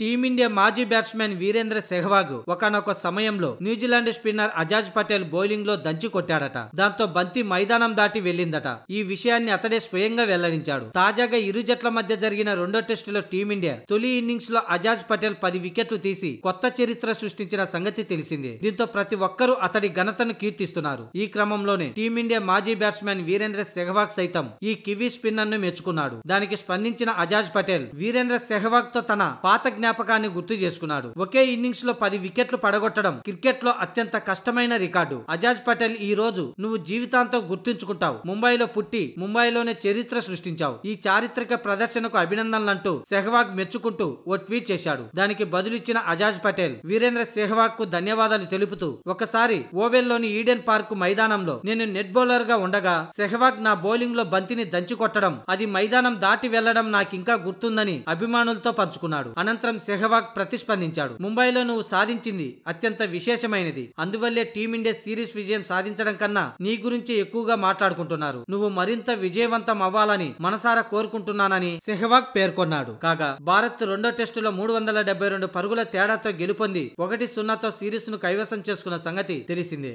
team India మాజీ batsmen Virendra Sehwag ఒకనొక సమయంలో New Zealand spinner Ajaz Patel bowling లో దంచి కొట్టాడట దాంతో బంతి మైదానం దాటి వెళ్లిందట ఈ విషయాన్ని అతడే స్వయంగా వెల్లడించాడు తాజాగా ఇరు జట్ల మధ్య జరిగిన రెండో టెస్టులో టీమిండియా తొలి ఇన్నింగ్స్ లో అజాజ్ పటేల్ పది వికెట్లు తీసి కొత్త చరిత్ర సృష్టించిన సంగతి తెలిసింది దీంతో ప్రతి ఒక్కరూ అతడి ఘనతను కీర్తిస్తున్నారు ఈ క్రమంలోనే టీమిండియా మాజీ బ్యాట్స్మెన్ వీరేంద్ర సెహ్వాగ్ సైతం ఈ కివీ స్పిన్నర్ ను మెచ్చుకున్నాడు దానికి స్పందించిన అజాజ్ పటేల్ వీరేంద్ర సెహ్వాగ్ తో తన పాత జ్ఞాపకాన్ని గుర్తు చేసుకున్నాడు ఒకే ఇన్నింగ్స్ లో పది వికెట్లు పడగొట్టడం క్రికెట్ లో అత్యంత కష్టమైన రికార్డు అజాజ్ పటేల్ ఈ రోజు నువ్వు జీవితాంతం గుర్తుంచుకుంటావు ముంబైలో పుట్టి ముంబైలోనే చరిత్ర సృష్టించావు ఈ చారిత్రక ప్రదర్శనకు అభినందనలంటూ సెహ్వాగ్ మెచ్చుకుంటూ ఓ ట్వీట్ చేశాడు దానికి బదులిచ్చిన అజాజ్ పటేల్ వీరేంద్ర సెహ్వాగ్ కు ధన్యవాదాలు తెలుపుతూ ఒకసారి ఓవెల్లోని ఈడెన్ పార్క్ మైదానంలో నేను నెట్ బౌలర్ గా ఉండగా సెహ్వాగ్ నా బౌలింగ్ లో బంతిని దంచి కొట్టడం అది మైదానం దాటి వెళ్లడం నాకింకా గుర్తుందని అభిమానులతో పంచుకున్నాడు అనంతరం సెహ్వాగ్ ప్రతిస్పందించాడు ముంబైలో నువ్వు సాధించింది అత్యంత విశేషమైనది అందువల్లే టీమిండియా సిరీస్ విజయం సాధించడం కన్నా నీ గురించి ఎక్కువగా మాట్లాడుకుంటున్నారు నువ్వు మరింత విజయవంతం అవ్వాలని మనసారా కోరుకుంటున్నానని సెహ్వాగ్ పేర్కొన్నాడు కాగా భారత్ రెండో టెస్టులో మూడు వందల డెబ్బై రెండు పరుగుల తేడాతో గెలుపొంది ఒకటి సున్నాతో సిరీస్ ను కైవసం చేసుకున్న సంగతి తెలిసిందే